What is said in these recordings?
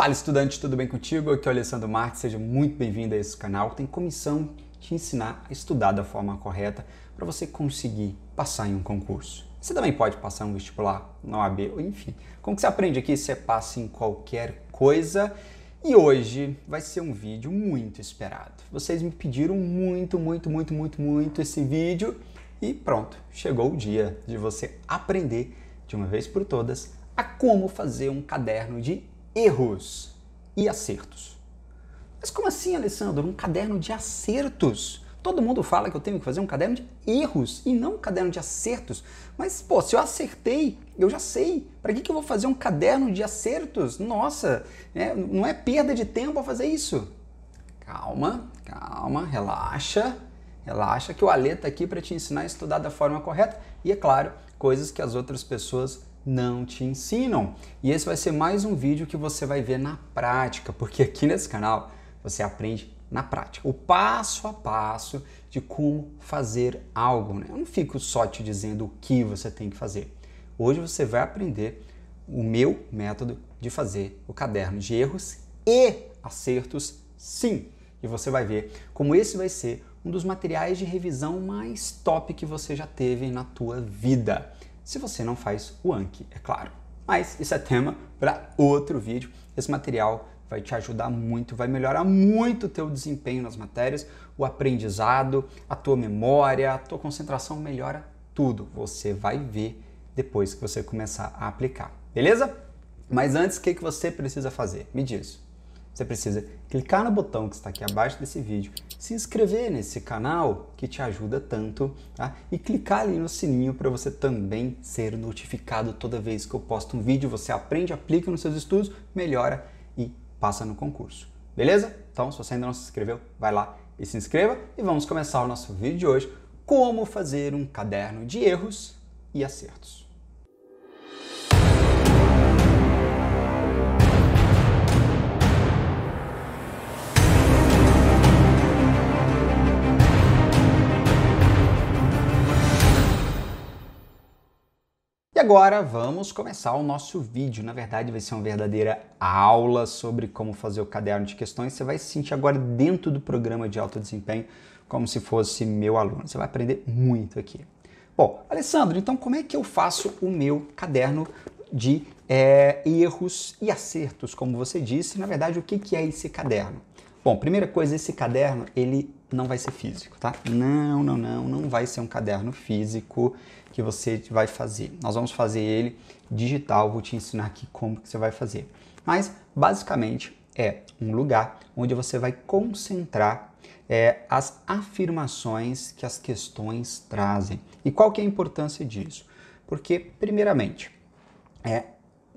Fala estudante, tudo bem contigo? Aqui é o Alessandro Marques, seja muito bem-vindo a esse canal tem comissão te ensinar a estudar da forma correta para você conseguir passar em um concurso. Você também pode passar um vestibular na OAB, ou enfim. Como que você aprende aqui? Você passa em qualquer coisa. E hoje vai ser um vídeo muito esperado. Vocês me pediram muito, muito, muito, muito, muito esse vídeo e pronto, chegou o dia de você aprender de uma vez por todas a como fazer um caderno de erros e acertos. Mas como assim, Alessandro? Um caderno de acertos? Todo mundo fala que eu tenho que fazer um caderno de erros e não um caderno de acertos. Mas, pô, se eu acertei, eu já sei. Para que, que eu vou fazer um caderno de acertos? Nossa, né? não é perda de tempo a fazer isso. Calma, calma, relaxa. Relaxa que o Alê está aqui para te ensinar a estudar da forma correta e, é claro, coisas que as outras pessoas não te ensinam. E esse vai ser mais um vídeo que você vai ver na prática, porque aqui nesse canal você aprende na prática, o passo a passo de como fazer algo. Né? Eu não fico só te dizendo o que você tem que fazer. Hoje você vai aprender o meu método de fazer o caderno de erros e acertos, sim. E você vai ver como esse vai ser um dos materiais de revisão mais top que você já teve na tua vida se você não faz o Anki, é claro. Mas isso é tema para outro vídeo. Esse material vai te ajudar muito, vai melhorar muito o teu desempenho nas matérias, o aprendizado, a tua memória, a tua concentração melhora tudo. Você vai ver depois que você começar a aplicar, beleza? Mas antes, o que, que você precisa fazer? Me diz. Você precisa clicar no botão que está aqui abaixo desse vídeo, se inscrever nesse canal que te ajuda tanto, tá? E clicar ali no sininho para você também ser notificado toda vez que eu posto um vídeo. Você aprende, aplica nos seus estudos, melhora e passa no concurso. Beleza? Então, se você ainda não se inscreveu, vai lá e se inscreva e vamos começar o nosso vídeo de hoje, como fazer um caderno de erros e acertos. E agora vamos começar o nosso vídeo. Na verdade, vai ser uma verdadeira aula sobre como fazer o caderno de questões. Você vai se sentir agora dentro do programa de alto desempenho, como se fosse meu aluno. Você vai aprender muito aqui. Bom, Alessandro, então como é que eu faço o meu caderno de é, erros e acertos, como você disse? Na verdade, o que é esse caderno? Bom, primeira coisa, esse caderno ele não vai ser físico, tá? Não, não, não, não vai ser um caderno físico que você vai fazer. Nós vamos fazer ele digital, vou te ensinar aqui como que você vai fazer. Mas basicamente é um lugar onde você vai concentrar é, as afirmações que as questões trazem. E qual que é a importância disso? Porque, primeiramente, é,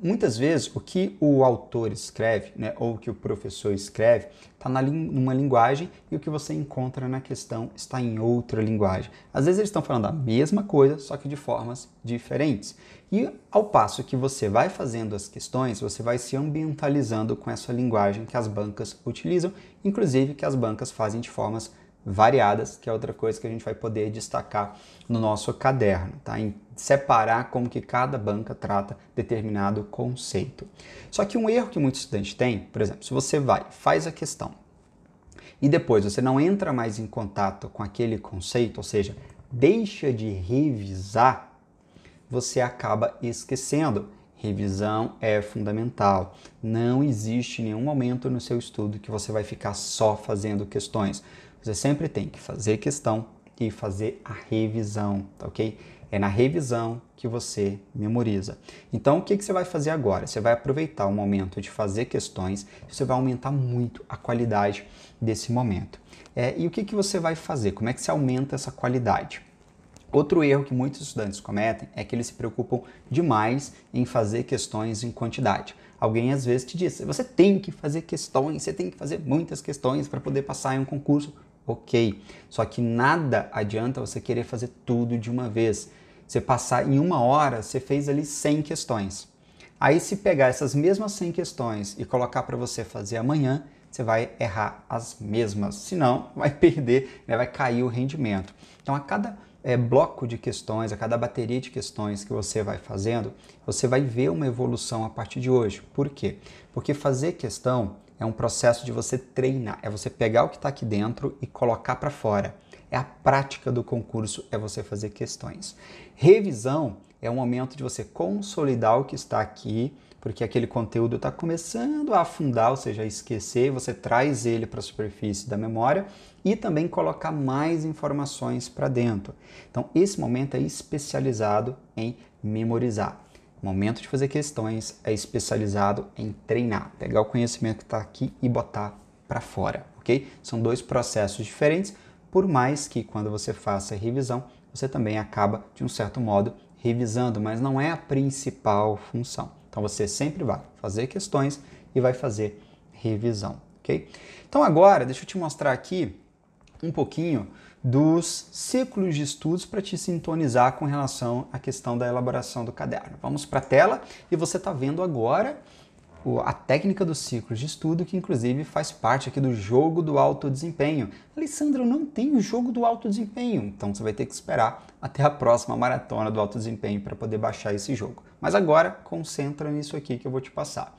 muitas vezes o que o autor escreve, né, ou o que o professor escreve, está numa linguagem e o que você encontra na questão está em outra linguagem. Às vezes eles estão falando a mesma coisa, só que de formas diferentes. E ao passo que você vai fazendo as questões, você vai se ambientalizando com essa linguagem que as bancas utilizam, inclusive que as bancas fazem de formas diferentes variadas, que é outra coisa que a gente vai poder destacar no nosso caderno, tá? Em separar como que cada banca trata determinado conceito. Só que um erro que muitos estudantes têm, por exemplo, se você vai, faz a questão e depois você não entra mais em contato com aquele conceito, ou seja, deixa de revisar, você acaba esquecendo. Revisão é fundamental. Não existe nenhum momento no seu estudo que você vai ficar só fazendo questões você sempre tem que fazer questão e fazer a revisão, tá ok? É na revisão que você memoriza. Então, o que, que você vai fazer agora? Você vai aproveitar o momento de fazer questões, você vai aumentar muito a qualidade desse momento. É, e o que, que você vai fazer? Como é que se aumenta essa qualidade? Outro erro que muitos estudantes cometem é que eles se preocupam demais em fazer questões em quantidade. Alguém às vezes te diz: você tem que fazer questões, você tem que fazer muitas questões para poder passar em um concurso ok. Só que nada adianta você querer fazer tudo de uma vez. Você passar em uma hora, você fez ali 100 questões. Aí, se pegar essas mesmas 100 questões e colocar para você fazer amanhã, você vai errar as mesmas. Senão, vai perder, né? vai cair o rendimento. Então, a cada é, bloco de questões, a cada bateria de questões que você vai fazendo, você vai ver uma evolução a partir de hoje. Por quê? Porque fazer questão é um processo de você treinar, é você pegar o que está aqui dentro e colocar para fora. É a prática do concurso, é você fazer questões. Revisão é o momento de você consolidar o que está aqui, porque aquele conteúdo está começando a afundar, ou seja, a esquecer, você traz ele para a superfície da memória e também colocar mais informações para dentro. Então, esse momento é especializado em memorizar momento de fazer questões é especializado em treinar, pegar o conhecimento que está aqui e botar para fora, ok? São dois processos diferentes, por mais que quando você faça revisão, você também acaba, de um certo modo, revisando, mas não é a principal função. Então você sempre vai fazer questões e vai fazer revisão, ok? Então agora, deixa eu te mostrar aqui um pouquinho dos ciclos de estudos para te sintonizar com relação à questão da elaboração do caderno. Vamos para a tela e você está vendo agora a técnica dos ciclos de estudo, que inclusive faz parte aqui do jogo do alto desempenho. Alessandro, não tem o jogo do alto desempenho, então você vai ter que esperar até a próxima maratona do alto desempenho para poder baixar esse jogo. Mas agora, concentra nisso aqui que eu vou te passar.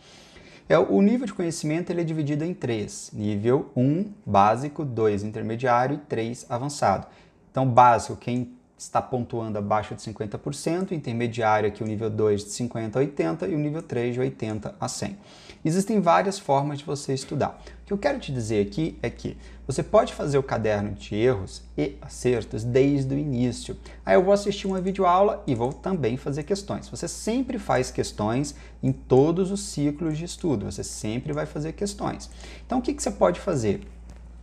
É, o nível de conhecimento ele é dividido em três: nível 1, básico, 2, intermediário e 3, avançado. Então, básico, quem está pontuando abaixo de 50%, intermediário aqui o nível 2 de 50 a 80 e o nível 3 de 80 a 100. Existem várias formas de você estudar. O que eu quero te dizer aqui é que você pode fazer o caderno de erros e acertos desde o início. Aí eu vou assistir uma videoaula e vou também fazer questões. Você sempre faz questões em todos os ciclos de estudo, você sempre vai fazer questões. Então o que, que você pode fazer?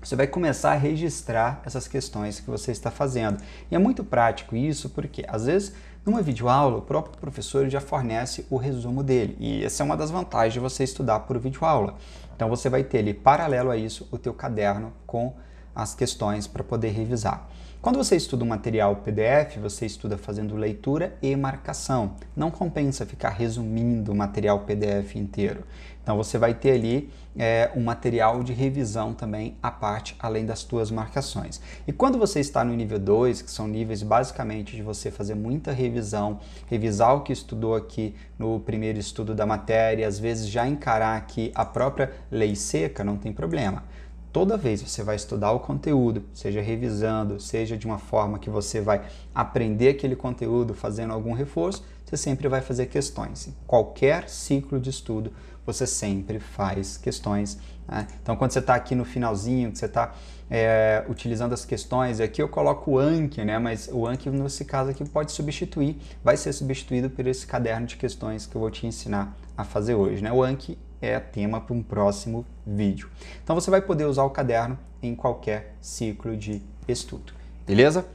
você vai começar a registrar essas questões que você está fazendo. E é muito prático isso, porque às vezes numa videoaula o próprio professor já fornece o resumo dele, e essa é uma das vantagens de você estudar por videoaula. Então você vai ter ali paralelo a isso o teu caderno com as questões para poder revisar. Quando você estuda um material PDF, você estuda fazendo leitura e marcação. Não compensa ficar resumindo o material PDF inteiro. Então você vai ter ali é, um material de revisão também à parte, além das suas marcações. E quando você está no nível 2, que são níveis basicamente de você fazer muita revisão, revisar o que estudou aqui no primeiro estudo da matéria, às vezes já encarar aqui a própria lei seca, não tem problema toda vez você vai estudar o conteúdo, seja revisando, seja de uma forma que você vai aprender aquele conteúdo fazendo algum reforço, você sempre vai fazer questões. Em qualquer ciclo de estudo, você sempre faz questões. Né? Então, quando você está aqui no finalzinho, que você está é, utilizando as questões, aqui eu coloco o Anki, né? mas o Anki, nesse caso aqui, pode substituir, vai ser substituído por esse caderno de questões que eu vou te ensinar a fazer hoje. Né? O Anki é tema para um próximo vídeo. Então você vai poder usar o caderno em qualquer ciclo de estudo, beleza?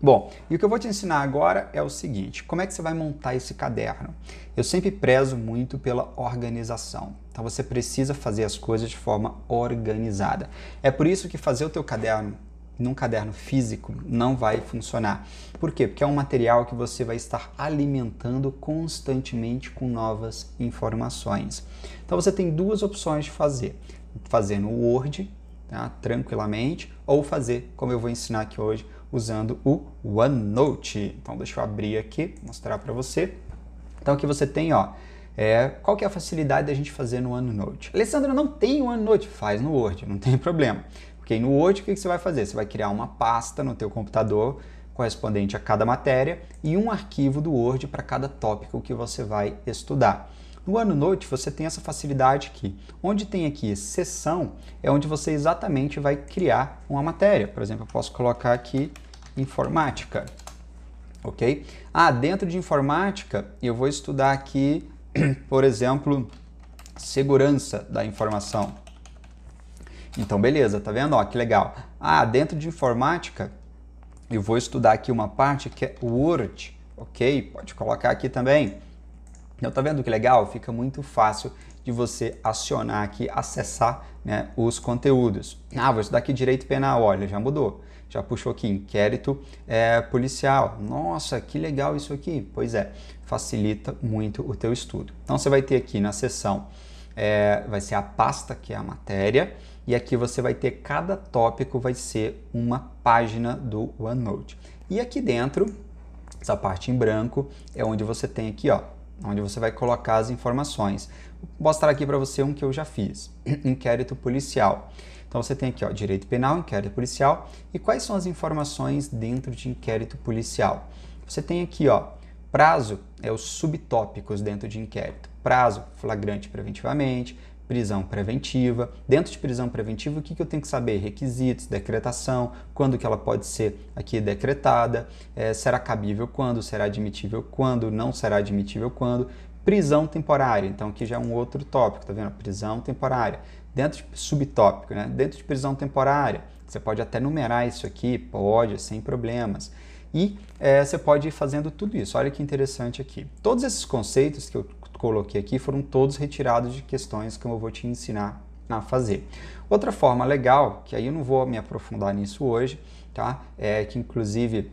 Bom, e o que eu vou te ensinar agora é o seguinte, como é que você vai montar esse caderno? Eu sempre prezo muito pela organização, então você precisa fazer as coisas de forma organizada. É por isso que fazer o teu caderno num caderno físico não vai funcionar. Por quê? Porque é um material que você vai estar alimentando constantemente com novas informações. Então você tem duas opções de fazer: fazer no Word, tá? tranquilamente, ou fazer como eu vou ensinar aqui hoje usando o OneNote. Então deixa eu abrir aqui, mostrar para você. Então aqui você tem, ó, é, qual que é a facilidade da gente fazer no OneNote? Alessandra não tem OneNote? Faz no Word, não tem problema. Porque no Word o que você vai fazer? Você vai criar uma pasta no teu computador correspondente a cada matéria e um arquivo do Word para cada tópico que você vai estudar. No OneNote você tem essa facilidade aqui. onde tem aqui sessão, é onde você exatamente vai criar uma matéria. Por exemplo, eu posso colocar aqui informática, ok? Ah, dentro de informática eu vou estudar aqui, por exemplo, segurança da informação. Então, beleza, tá vendo? Ó, que legal. Ah, dentro de informática, eu vou estudar aqui uma parte que é Word, ok? Pode colocar aqui também. Então, tá vendo que legal? Fica muito fácil de você acionar aqui, acessar né, os conteúdos. Ah, vou estudar aqui direito penal, olha, já mudou. Já puxou aqui inquérito é, policial. Nossa, que legal isso aqui. Pois é, facilita muito o teu estudo. Então, você vai ter aqui na seção, é, vai ser a pasta, que é a matéria, e aqui você vai ter cada tópico vai ser uma página do OneNote. E aqui dentro, essa parte em branco é onde você tem aqui, ó, onde você vai colocar as informações. Vou mostrar aqui para você um que eu já fiz, inquérito policial. Então você tem aqui, ó, direito penal, inquérito policial e quais são as informações dentro de inquérito policial. Você tem aqui, ó, prazo é os subtópicos dentro de inquérito. Prazo, flagrante preventivamente, prisão preventiva. Dentro de prisão preventiva, o que, que eu tenho que saber? Requisitos, decretação, quando que ela pode ser aqui decretada, é, será cabível quando, será admitível quando, não será admitível quando. Prisão temporária, então aqui já é um outro tópico, tá vendo? Prisão temporária. Dentro de subtópico, né? Dentro de prisão temporária, você pode até numerar isso aqui, pode, sem problemas. E é, você pode ir fazendo tudo isso. Olha que interessante aqui. Todos esses conceitos que eu coloquei aqui foram todos retirados de questões que eu vou te ensinar a fazer. Outra forma legal, que aí eu não vou me aprofundar nisso hoje, tá? É que inclusive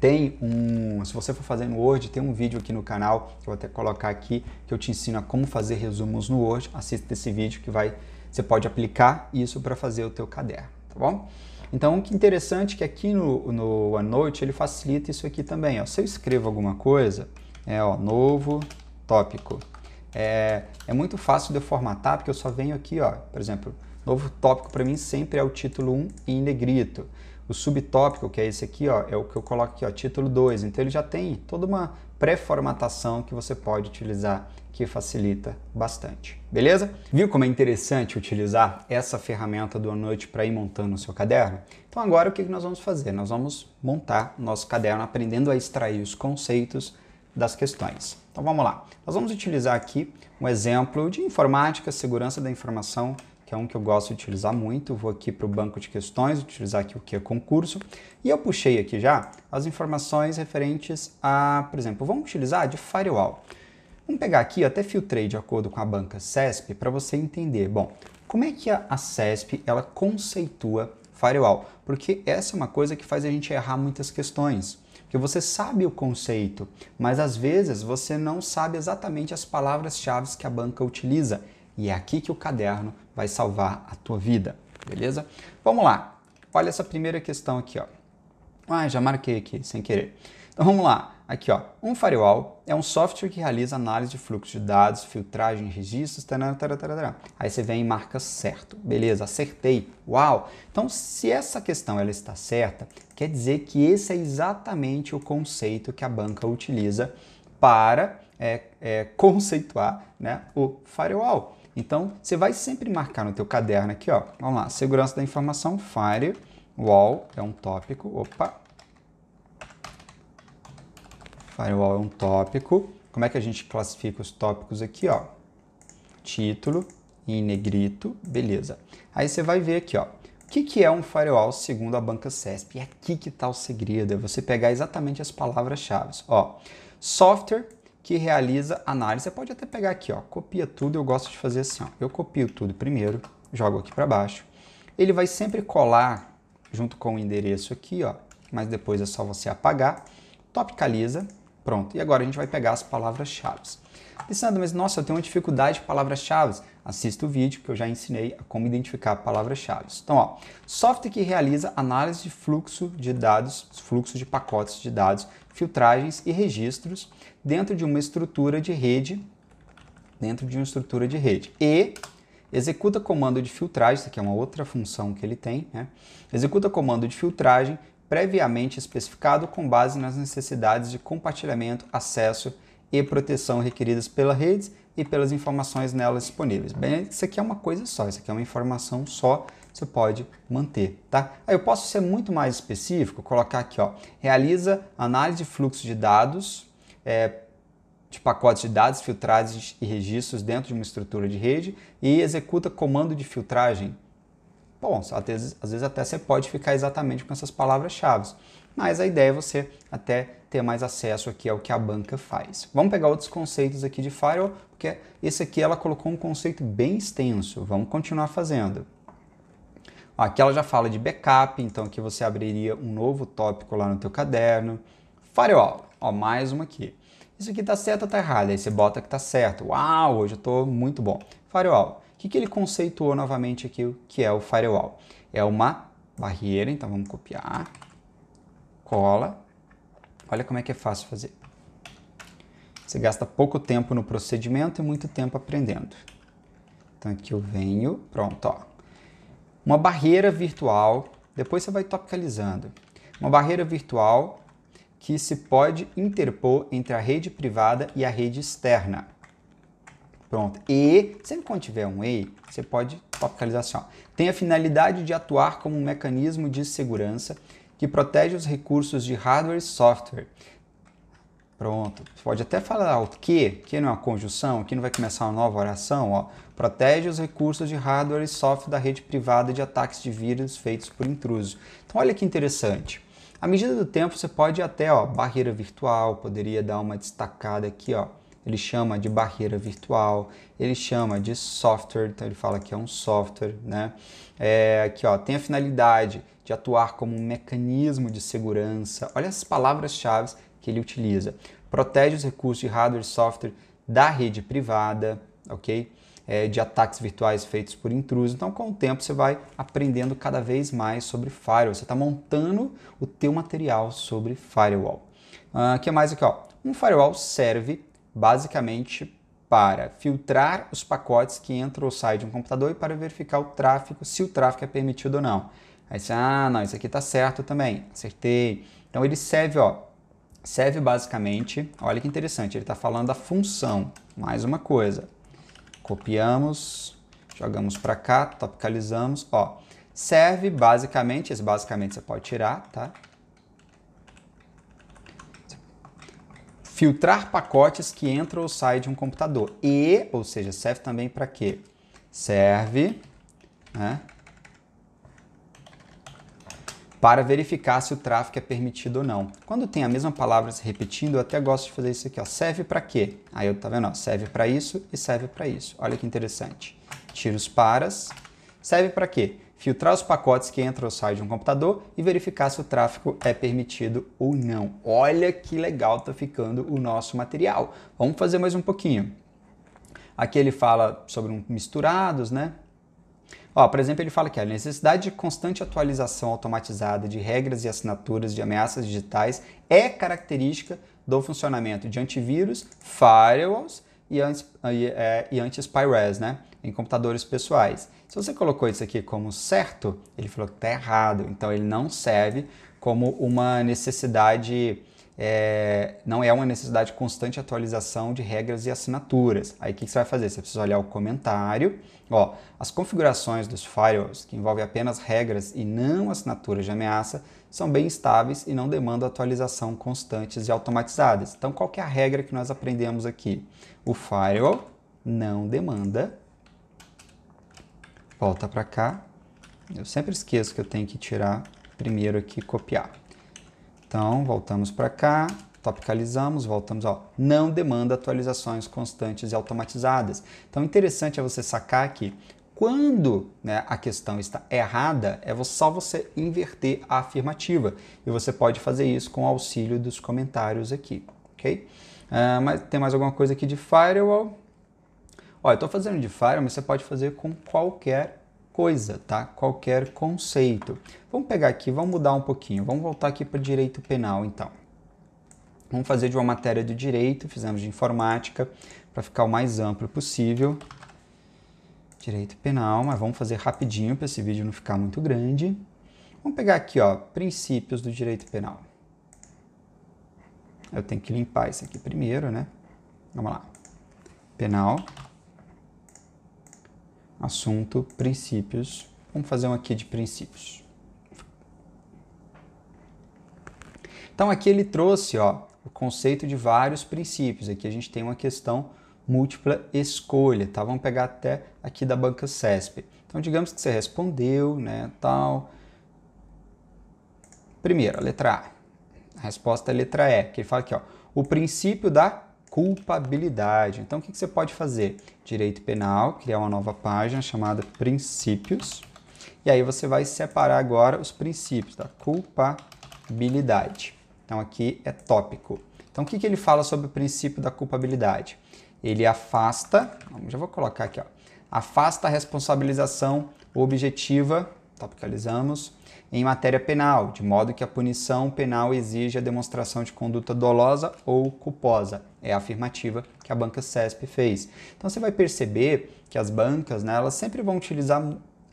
tem um, se você for fazer no Word, tem um vídeo aqui no canal, que eu vou até colocar aqui, que eu te ensino a como fazer resumos no Word. Assista esse vídeo que vai, você pode aplicar isso para fazer o teu caderno, tá bom? Então, o que é interessante é que aqui no, no OneNote ele facilita isso aqui também. Ó. Se eu escrevo alguma coisa, é ó, novo tópico. É, é muito fácil de eu formatar, porque eu só venho aqui, ó, por exemplo, novo tópico para mim sempre é o título 1 em negrito. O subtópico, que é esse aqui, ó, é o que eu coloco aqui, ó, título 2. Então ele já tem toda uma pré-formatação que você pode utilizar que facilita bastante. Beleza? Viu como é interessante utilizar essa ferramenta do Anote para ir montando o seu caderno? Então agora o que nós vamos fazer? Nós vamos montar nosso caderno aprendendo a extrair os conceitos das questões. Então vamos lá. Nós vamos utilizar aqui um exemplo de informática, segurança da informação, que é um que eu gosto de utilizar muito. Vou aqui para o banco de questões, utilizar aqui o que é concurso. E eu puxei aqui já as informações referentes a, por exemplo, vamos utilizar de firewall. Vamos pegar aqui, até filtrei de acordo com a banca CESP para você entender. Bom, como é que a CESP ela conceitua firewall? Porque essa é uma coisa que faz a gente errar muitas questões que você sabe o conceito, mas às vezes você não sabe exatamente as palavras-chave que a banca utiliza. E é aqui que o caderno vai salvar a tua vida, beleza? Vamos lá. Olha essa primeira questão aqui, ó. Ah, já marquei aqui sem querer. Então vamos lá. Aqui, ó, um firewall é um software que realiza análise de fluxo de dados, filtragem, registros, tarana, tarana, tarana. aí você vem e marca certo. Beleza, acertei. Uau! Então, se essa questão ela está certa, quer dizer que esse é exatamente o conceito que a banca utiliza para é, é, conceituar né, o firewall. Então, você vai sempre marcar no teu caderno aqui, ó. Vamos lá, segurança da informação, firewall é um tópico. Opa, Firewall é um tópico. Como é que a gente classifica os tópicos aqui, ó? Título em negrito, beleza. Aí você vai ver aqui, ó. O que, que é um firewall segundo a banca CESP? E é aqui que está o segredo, é você pegar exatamente as palavras-chave. Ó, software que realiza análise. Você pode até pegar aqui, ó, copia tudo. Eu gosto de fazer assim, ó. Eu copio tudo primeiro, jogo aqui para baixo. Ele vai sempre colar junto com o endereço aqui, ó. Mas depois é só você apagar. Topicaliza. Pronto, e agora a gente vai pegar as palavras-chave. Pensando, mas nossa, eu tenho uma dificuldade de palavras-chave. Assista o vídeo que eu já ensinei a como identificar palavras-chave. Então, ó, software que realiza análise de fluxo de dados, fluxo de pacotes de dados, filtragens e registros dentro de uma estrutura de rede, dentro de uma estrutura de rede. E executa comando de filtragem, isso aqui é uma outra função que ele tem, né? Executa comando de filtragem previamente especificado com base nas necessidades de compartilhamento, acesso e proteção requeridas pela rede e pelas informações nelas disponíveis. Bem, isso aqui é uma coisa só, isso aqui é uma informação só, você pode manter, tá? Aí eu posso ser muito mais específico, colocar aqui, ó, realiza análise de fluxo de dados, é, de pacotes de dados, filtrados e registros dentro de uma estrutura de rede e executa comando de filtragem Bom, às vezes, às vezes até você pode ficar exatamente com essas palavras-chave, mas a ideia é você até ter mais acesso aqui ao que a banca faz. Vamos pegar outros conceitos aqui de firewall, porque esse aqui ela colocou um conceito bem extenso. Vamos continuar fazendo. Aqui ela já fala de backup, então aqui você abriria um novo tópico lá no teu caderno. Firewall, ó, mais uma aqui. Isso aqui tá certo ou tá errado? Aí você bota que tá certo. Uau, hoje eu tô muito bom. Firewall. O que, que ele conceituou novamente aqui, que é o firewall? É uma barreira, então vamos copiar, cola. Olha como é que é fácil fazer. Você gasta pouco tempo no procedimento e muito tempo aprendendo. Então aqui eu venho, pronto, ó. Uma barreira virtual, depois você vai topicalizando. Uma barreira virtual que se pode interpor entre a rede privada e a rede externa. Pronto. E, sempre quando tiver um e você pode topicalizar assim, ó. Tem a finalidade de atuar como um mecanismo de segurança que protege os recursos de hardware e software. Pronto. Você pode até falar o que, que não é uma conjunção, que não vai começar uma nova oração, ó. Protege os recursos de hardware e software da rede privada de ataques de vírus feitos por intruso. Então, olha que interessante. À medida do tempo, você pode até, ó, barreira virtual, poderia dar uma destacada aqui, ó ele chama de barreira virtual, ele chama de software, então ele fala que é um software, né? É, aqui ó, tem a finalidade de atuar como um mecanismo de segurança. Olha as palavras-chave que ele utiliza. Protege os recursos de hardware e software da rede privada, ok? É, de ataques virtuais feitos por intrusos. Então, com o tempo, você vai aprendendo cada vez mais sobre firewall. Você está montando o teu material sobre firewall. O uh, ah, que mais aqui? Ó? Um firewall serve basicamente para filtrar os pacotes que entram ou saem de um computador e para verificar o tráfego, se o tráfego é permitido ou não. Aí você, ah, não, isso aqui está certo também, acertei. Então ele serve, ó, serve basicamente, olha que interessante, ele está falando da função, mais uma coisa. Copiamos, jogamos para cá, topicalizamos, ó. Serve basicamente, esse basicamente você pode tirar, tá? filtrar pacotes que entram ou saem de um computador. E, ou seja, serve também para quê? Serve né, para verificar se o tráfego é permitido ou não. Quando tem a mesma palavra se repetindo, eu até gosto de fazer isso aqui. Ó. Serve para quê? Aí eu tá vendo, ó, serve para isso e serve para isso. Olha que interessante. Tira os paras. Serve para quê? filtrar os pacotes que entram ou saem de um computador e verificar se o tráfego é permitido ou não. Olha que legal está ficando o nosso material. Vamos fazer mais um pouquinho. Aqui ele fala sobre um misturados, né? Ó, por exemplo, ele fala que a necessidade de constante atualização automatizada de regras e assinaturas de ameaças digitais é característica do funcionamento de antivírus, firewalls e, anti, e, é, e anti-spywares, né? Em computadores pessoais. Se você colocou isso aqui como certo, ele falou que está errado. Então ele não serve como uma necessidade, é, não é uma necessidade constante de atualização de regras e assinaturas. Aí o que, você vai fazer? Você precisa olhar o comentário. Ó, as configurações dos firewalls, que envolvem apenas regras e não assinaturas de ameaça, são bem estáveis e não demandam atualização constantes e automatizadas. Então, qual é a regra que nós aprendemos aqui? O firewall não demanda volta para cá. Eu sempre esqueço que eu tenho que tirar primeiro aqui copiar. Então, voltamos para cá, topicalizamos, voltamos, ó, não demanda atualizações constantes e automatizadas. Então, interessante é você sacar que quando né, a questão está errada, é só você inverter a afirmativa. E você pode fazer isso com o auxílio dos comentários aqui, ok? Uh, mas tem mais alguma coisa aqui de firewall? eu estou fazendo de Fire, mas você pode fazer com qualquer coisa, tá? Qualquer conceito. Vamos pegar aqui, vamos mudar um pouquinho. Vamos voltar aqui para direito penal, então. Vamos fazer de uma matéria do direito, fizemos de informática, para ficar o mais amplo possível. Direito penal, mas vamos fazer rapidinho para esse vídeo não ficar muito grande. Vamos pegar aqui, ó, princípios do direito penal. Eu tenho que limpar isso aqui primeiro, né? Vamos lá. Penal, assunto princípios. Vamos fazer um aqui de princípios. Então aqui ele trouxe ó, o conceito de vários princípios. Aqui a gente tem uma questão múltipla escolha, tá? Vamos pegar até aqui da banca CESP. Então digamos que você respondeu, né, tal. Primeiro, a letra A. A resposta é a letra E, que ele fala aqui, ó, o princípio da culpabilidade. Então, o que, você pode fazer? Direito penal, criar uma nova página chamada princípios. E aí você vai separar agora os princípios da culpabilidade. Então, aqui é tópico. Então, o que, que ele fala sobre o princípio da culpabilidade? Ele afasta, já vou colocar aqui, ó, afasta a responsabilização objetiva, topicalizamos, em matéria penal, de modo que a punição penal exige a demonstração de conduta dolosa ou culposa. É a afirmativa que a banca CESP fez. Então você vai perceber que as bancas, né, elas sempre vão utilizar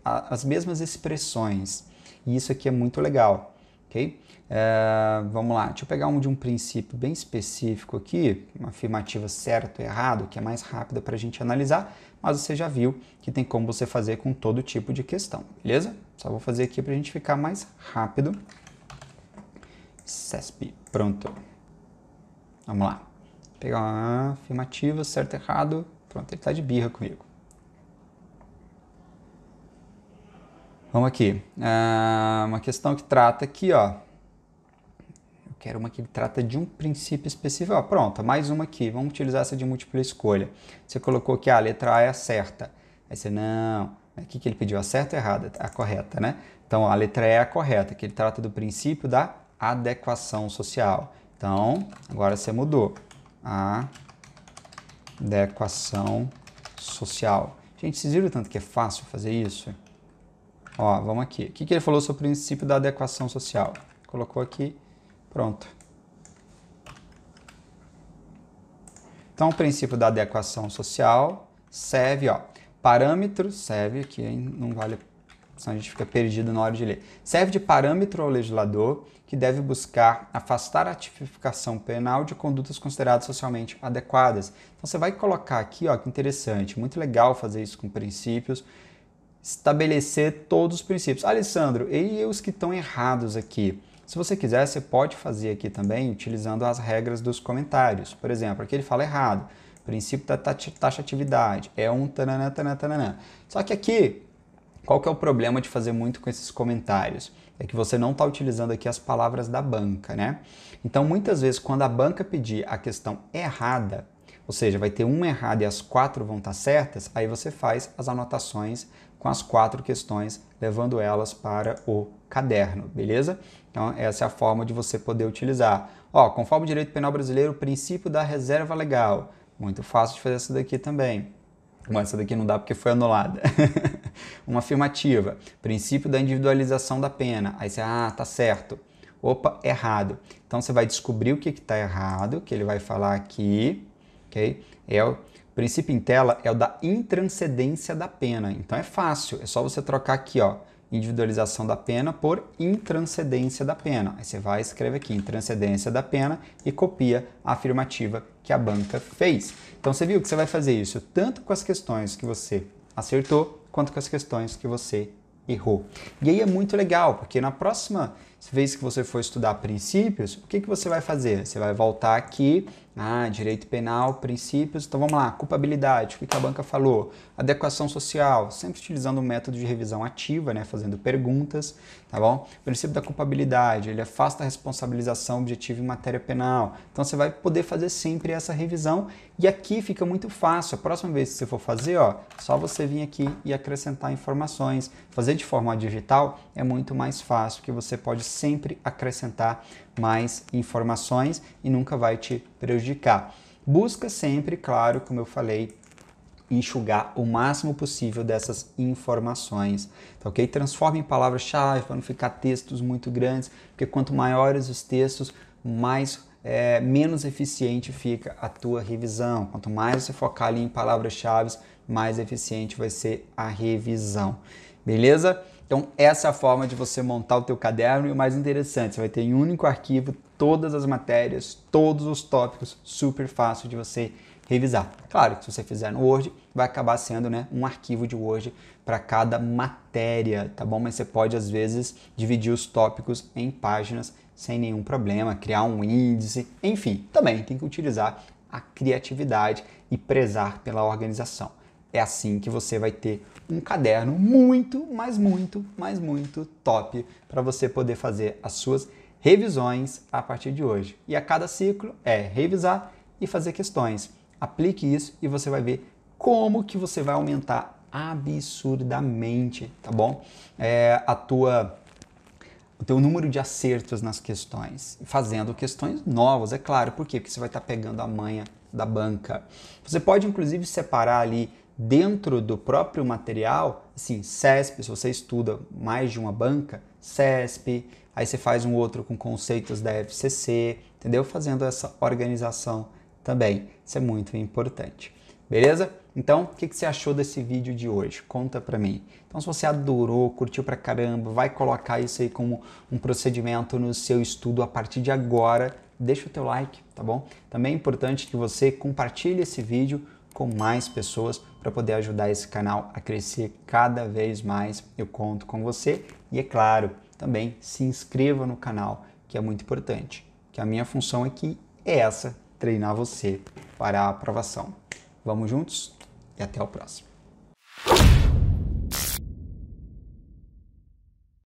as mesmas expressões. E isso aqui é muito legal, ok? É, vamos lá, deixa eu pegar um de um princípio bem específico aqui, uma afirmativa certo ou errado, que é mais rápida para a gente analisar, mas você já viu que tem como você fazer com todo tipo de questão, beleza? Só vou fazer aqui para a gente ficar mais rápido. CESP, pronto. Vamos lá. pegar uma afirmativa, certo, errado. Pronto, ele está de birra comigo. Vamos aqui. Ah, uma questão que trata aqui, ó. Eu quero uma que trata de um princípio específico. Ó, pronto, mais uma aqui. Vamos utilizar essa de múltipla escolha. Você colocou que a letra A é a certa. Aí você, não, é, o que ele pediu a certa e errada, a correta, né? Então, a letra E é a correta, que ele trata do princípio da adequação social. Então, agora você mudou. A adequação social. Gente, vocês viram tanto que é fácil fazer isso? Ó, vamos aqui. O que, que ele falou sobre o princípio da adequação social? Colocou aqui, pronto. Então, o princípio da adequação social serve, ó, parâmetro serve, que não vale, senão a gente fica perdido na hora de ler, serve de parâmetro ao legislador que deve buscar afastar a tipificação penal de condutas consideradas socialmente adequadas. Então você vai colocar aqui, ó, que interessante, muito legal fazer isso com princípios, estabelecer todos os princípios. Alessandro, e os que estão errados aqui? Se você quiser, você pode fazer aqui também utilizando as regras dos comentários. Por exemplo, aqui ele fala errado princípio da taxa atividade é um tananã, tananã, tananã. Só que aqui, qual que é o problema de fazer muito com esses comentários? É que você não está utilizando aqui as palavras da banca, né? Então, muitas vezes, quando a banca pedir a questão errada, ou seja, vai ter uma errada e as quatro vão estar tá certas, aí você faz as anotações com as quatro questões, levando elas para o caderno, beleza? Então, essa é a forma de você poder utilizar. Ó, conforme o direito penal brasileiro, o princípio da reserva legal muito fácil de fazer essa daqui também. mas essa daqui não dá porque foi anulada. uma afirmativa. Princípio da individualização da pena. Aí você, ah, tá certo. Opa, errado. Então você vai descobrir o que está errado, que ele vai falar aqui, ok? É o princípio em tela é o da intranscendência da pena. Então é fácil, é só você trocar aqui, ó individualização da pena por intranscendência da pena. Aí você vai escreve aqui intranscendência da pena e copia a afirmativa que a banca fez. Então você viu que você vai fazer isso tanto com as questões que você acertou quanto com as questões que você errou. E aí é muito legal, porque na próxima vez que você for estudar princípios, o que, que você vai fazer? Você vai voltar aqui ah, direito penal, princípios. Então vamos lá, culpabilidade, o que a banca falou. Adequação social, sempre utilizando o um método de revisão ativa, né, fazendo perguntas, tá bom? princípio da culpabilidade, ele afasta a responsabilização objetiva em matéria penal. Então você vai poder fazer sempre essa revisão e aqui fica muito fácil. A próxima vez que você for fazer, ó, só você vir aqui e acrescentar informações. Fazer de forma digital é muito mais fácil, porque você pode sempre acrescentar mais informações e nunca vai te prejudicar. Busca sempre, claro, como eu falei, enxugar o máximo possível dessas informações, tá ok? Transforme em palavras-chave para não ficar textos muito grandes, porque quanto maiores os textos, mais é, menos eficiente fica a tua revisão. Quanto mais você focar ali em palavras-chave, mais eficiente vai ser a revisão, beleza? Então, essa é a forma de você montar o teu caderno e o mais interessante, você vai ter em um único arquivo todas as matérias, todos os tópicos, super fácil de você revisar. Claro que se você fizer no Word, vai acabar sendo né, um arquivo de Word para cada matéria, tá bom? Mas você pode, às vezes, dividir os tópicos em páginas sem nenhum problema, criar um índice, enfim, também tem que utilizar a criatividade e prezar pela organização. É assim que você vai ter um caderno muito, mas muito, mas muito top para você poder fazer as suas revisões a partir de hoje. E a cada ciclo é revisar e fazer questões. Aplique isso e você vai ver como que você vai aumentar absurdamente, tá bom? É, a tua o teu número de acertos nas questões, fazendo questões novas, é claro. Por quê? Porque você vai estar tá pegando a manha da banca. Você pode inclusive separar ali dentro do próprio material, assim, CESP, se você estuda mais de uma banca, CESP, aí você faz um outro com conceitos da FCC, entendeu? Fazendo essa organização também. Isso é muito importante. Beleza? Então, o que, que você achou desse vídeo de hoje? Conta pra mim. Então, se você adorou, curtiu pra caramba, vai colocar isso aí como um procedimento no seu estudo a partir de agora, deixa o teu like, tá bom? Também é importante que você compartilhe esse vídeo com mais pessoas para poder ajudar esse canal a crescer cada vez mais. Eu conto com você e é claro, também se inscreva no canal, que é muito importante, que a minha função aqui é essa, treinar você para a aprovação. Vamos juntos e até o próximo.